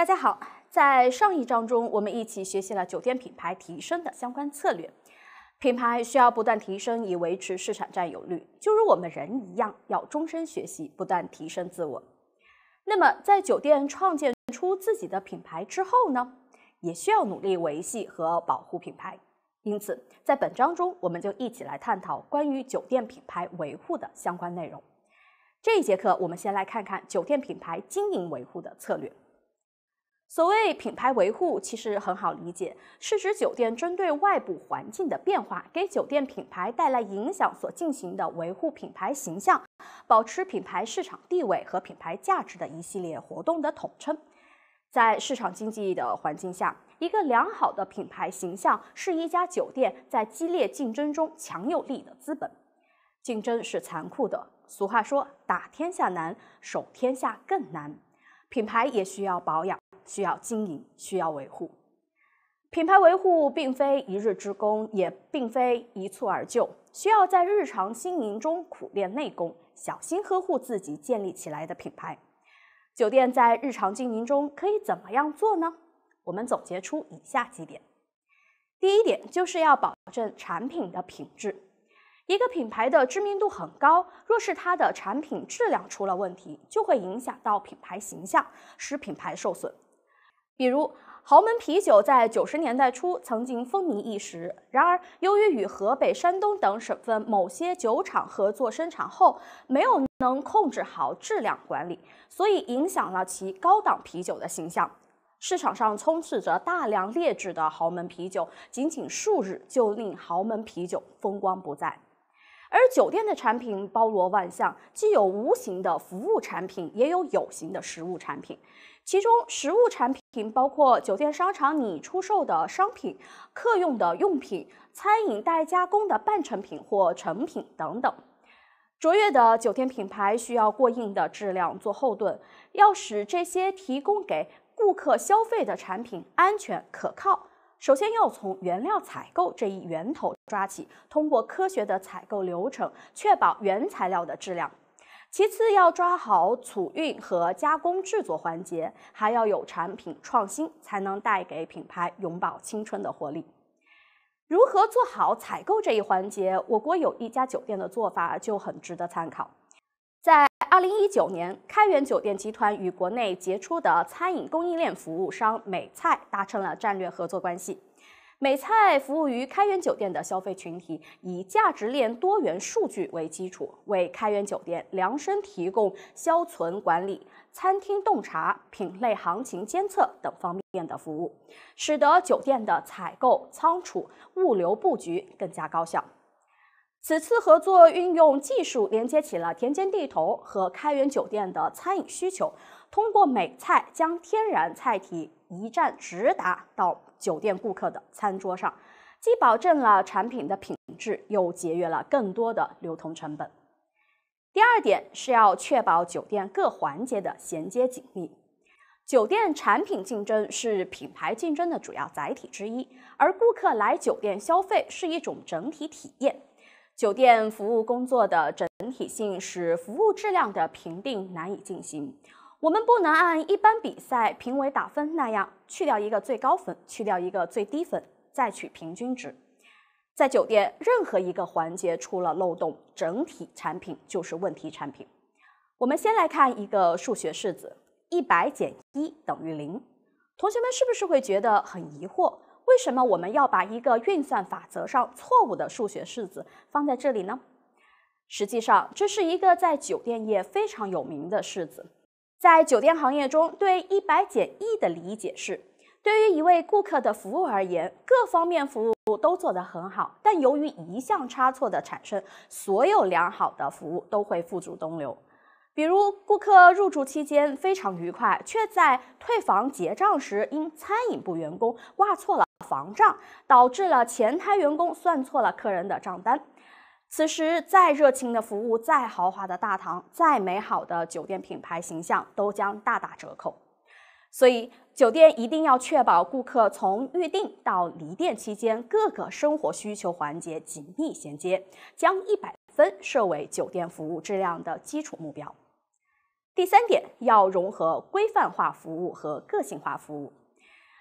大家好，在上一章中，我们一起学习了酒店品牌提升的相关策略。品牌需要不断提升，以维持市场占有率。就如我们人一样，要终身学习，不断提升自我。那么，在酒店创建出自己的品牌之后呢，也需要努力维系和保护品牌。因此，在本章中，我们就一起来探讨关于酒店品牌维护的相关内容。这一节课，我们先来看看酒店品牌经营维护的策略。所谓品牌维护，其实很好理解，是指酒店针对外部环境的变化给酒店品牌带来影响所进行的维护品牌形象、保持品牌市场地位和品牌价值的一系列活动的统称。在市场经济的环境下，一个良好的品牌形象是一家酒店在激烈竞争中强有力的资本。竞争是残酷的，俗话说“打天下难，守天下更难”。品牌也需要保养，需要经营，需要维护。品牌维护并非一日之功，也并非一蹴而就，需要在日常经营中苦练内功，小心呵护自己建立起来的品牌。酒店在日常经营中可以怎么样做呢？我们总结出以下几点：第一点就是要保证产品的品质。一个品牌的知名度很高，若是它的产品质量出了问题，就会影响到品牌形象，使品牌受损。比如，豪门啤酒在九十年代初曾经风靡一时，然而由于与河北、山东等省份某些酒厂合作生产后，没有能控制好质量管理，所以影响了其高档啤酒的形象。市场上充斥着大量劣质的豪门啤酒，仅仅数日就令豪门啤酒风光不再。而酒店的产品包罗万象，既有无形的服务产品，也有有形的实物产品。其中，实物产品包括酒店、商场拟出售的商品、客用的用品、餐饮代加工的半成品或成品等等。卓越的酒店品牌需要过硬的质量做后盾，要使这些提供给顾客消费的产品安全可靠。首先要从原料采购这一源头抓起，通过科学的采购流程，确保原材料的质量。其次要抓好储运和加工制作环节，还要有产品创新，才能带给品牌永葆青春的活力。如何做好采购这一环节？我国有一家酒店的做法就很值得参考。二零一九年，开元酒店集团与国内杰出的餐饮供应链服务商美菜达成了战略合作关系。美菜服务于开元酒店的消费群体，以价值链多元数据为基础，为开元酒店量身提供销存管理、餐厅洞察、品类行情监测等方面的服务，使得酒店的采购、仓储、物流布局更加高效。此次合作运用技术连接起了田间地头和开元酒店的餐饮需求，通过美菜将天然菜体一站直达到酒店顾客的餐桌上，既保证了产品的品质，又节约了更多的流通成本。第二点是要确保酒店各环节的衔接紧密。酒店产品竞争是品牌竞争的主要载体之一，而顾客来酒店消费是一种整体体验。酒店服务工作的整体性使服务质量的评定难以进行。我们不能按一般比赛评委打分那样，去掉一个最高分，去掉一个最低分，再取平均值。在酒店任何一个环节出了漏洞，整体产品就是问题产品。我们先来看一个数学式子：一百减一等于零。同学们是不是会觉得很疑惑？为什么我们要把一个运算法则上错误的数学式子放在这里呢？实际上，这是一个在酒店业非常有名的式子。在酒店行业中，对一百减一的理解是：对于一位顾客的服务而言，各方面服务都做得很好，但由于一项差错的产生，所有良好的服务都会付诸东流。比如，顾客入住期间非常愉快，却在退房结账时因餐饮部员工挂错了。房账导致了前台员工算错了客人的账单，此时再热情的服务、再豪华的大堂、再美好的酒店品牌形象都将大打折扣。所以，酒店一定要确保顾客从预订到离店期间各个生活需求环节紧密衔接，将一百分设为酒店服务质量的基础目标。第三点，要融合规范化服务和个性化服务。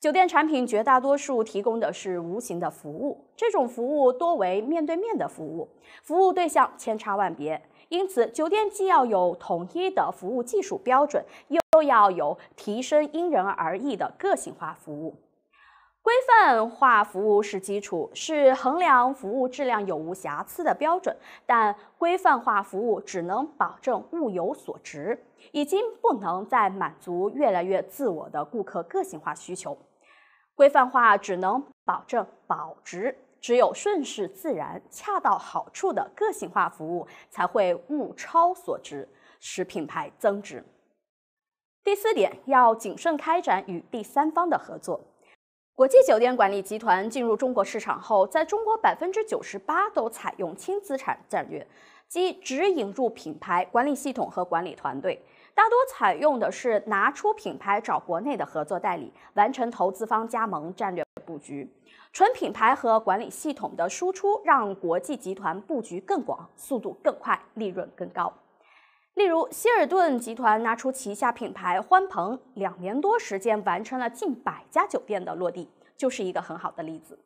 酒店产品绝大多数提供的是无形的服务，这种服务多为面对面的服务，服务对象千差万别，因此酒店既要有统一的服务技术标准，又要有提升因人而异的个性化服务。规范化服务是基础，是衡量服务质量有无瑕疵的标准，但规范化服务只能保证物有所值，已经不能再满足越来越自我的顾客个性化需求。规范化只能保证保值，只有顺势自然、恰到好处的个性化服务才会物超所值，使品牌增值。第四点，要谨慎开展与第三方的合作。国际酒店管理集团进入中国市场后，在中国百分之九十八都采用轻资产战略，即只引入品牌、管理系统和管理团队。大多采用的是拿出品牌找国内的合作代理，完成投资方加盟战略布局。纯品牌和管理系统的输出，让国际集团布局更广、速度更快、利润更高。例如，希尔顿集团拿出旗下品牌欢朋，两年多时间完成了近百家酒店的落地，就是一个很好的例子。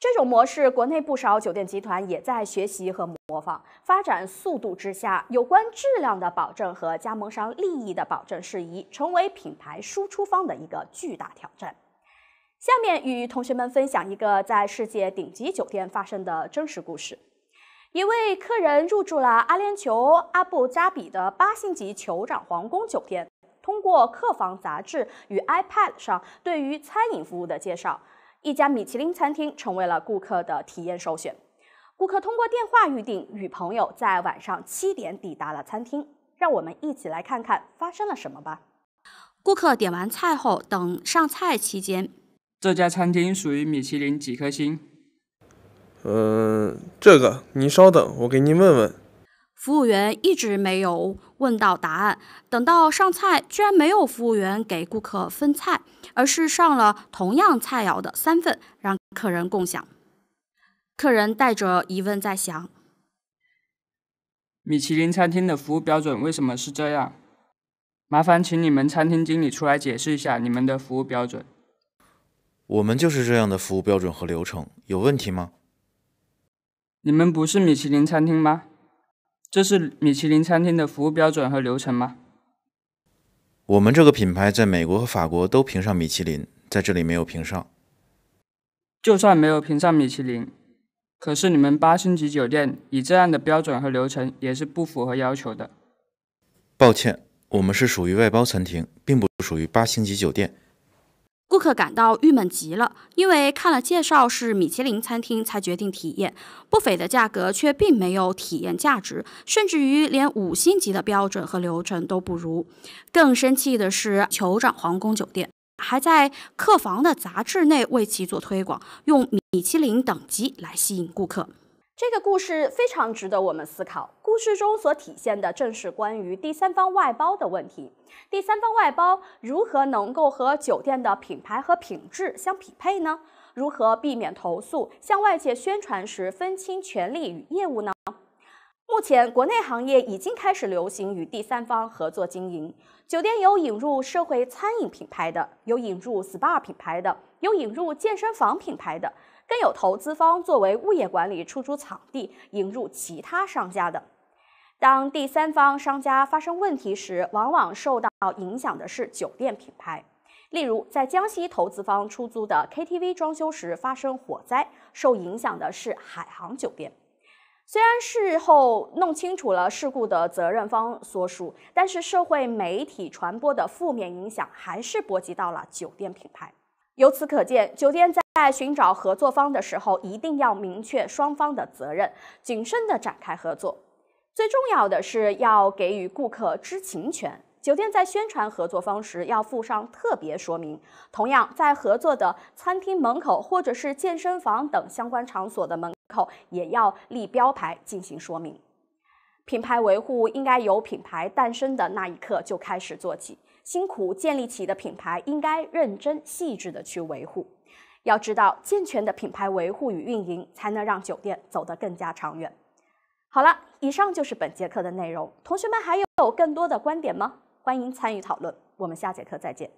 这种模式，国内不少酒店集团也在学习和模仿。发展速度之下，有关质量的保证和加盟商利益的保证事宜，成为品牌输出方的一个巨大挑战。下面与同学们分享一个在世界顶级酒店发生的真实故事：一位客人入住了阿联酋阿布扎比的八星级酋长皇宫酒店，通过客房杂志与 iPad 上对于餐饮服务的介绍。一家米其林餐厅成为了顾客的体验首选。顾客通过电话预订，与朋友在晚上七点抵达了餐厅。让我们一起来看看发生了什么吧。顾客点完菜后，等上菜期间，这家餐厅属于米其林几颗星？嗯，这个您稍等，我给您问问。服务员一直没有问到答案，等到上菜，居然没有服务员给顾客分菜，而是上了同样菜肴的三份，让客人共享。客人带着疑问在想：米其林餐厅的服务标准为什么是这样？麻烦请你们餐厅经理出来解释一下你们的服务标准。我们就是这样的服务标准和流程，有问题吗？你们不是米其林餐厅吗？这是米其林餐厅的服务标准和流程吗？我们这个品牌在美国和法国都评上米其林，在这里没有评上。就算没有评上米其林，可是你们八星级酒店以这样的标准和流程也是不符合要求的。抱歉，我们是属于外包餐厅，并不属于八星级酒店。顾客感到郁闷极了，因为看了介绍是米其林餐厅才决定体验，不菲的价格却并没有体验价值，甚至于连五星级的标准和流程都不如。更生气的是，酋长皇宫酒店还在客房的杂志内为其做推广，用米其林等级来吸引顾客。这个故事非常值得我们思考。故事中所体现的正是关于第三方外包的问题。第三方外包如何能够和酒店的品牌和品质相匹配呢？如何避免投诉？向外界宣传时分清权利与业务呢？目前，国内行业已经开始流行与第三方合作经营。酒店有引入社会餐饮品牌的，有引入 SPA 品牌的，有引入健身房品牌的。更有投资方作为物业管理出租场地引入其他商家的，当第三方商家发生问题时，往往受到影响的是酒店品牌。例如，在江西投资方出租的 KTV 装修时发生火灾，受影响的是海航酒店。虽然事后弄清楚了事故的责任方所属，但是社会媒体传播的负面影响还是波及到了酒店品牌。由此可见，酒店在寻找合作方的时候，一定要明确双方的责任，谨慎地展开合作。最重要的是要给予顾客知情权。酒店在宣传合作方时，要附上特别说明。同样，在合作的餐厅门口或者是健身房等相关场所的门口，也要立标牌进行说明。品牌维护应该由品牌诞生的那一刻就开始做起，辛苦建立起的品牌应该认真细致的去维护。要知道，健全的品牌维护与运营才能让酒店走得更加长远。好了，以上就是本节课的内容。同学们还有更多的观点吗？欢迎参与讨论。我们下节课再见。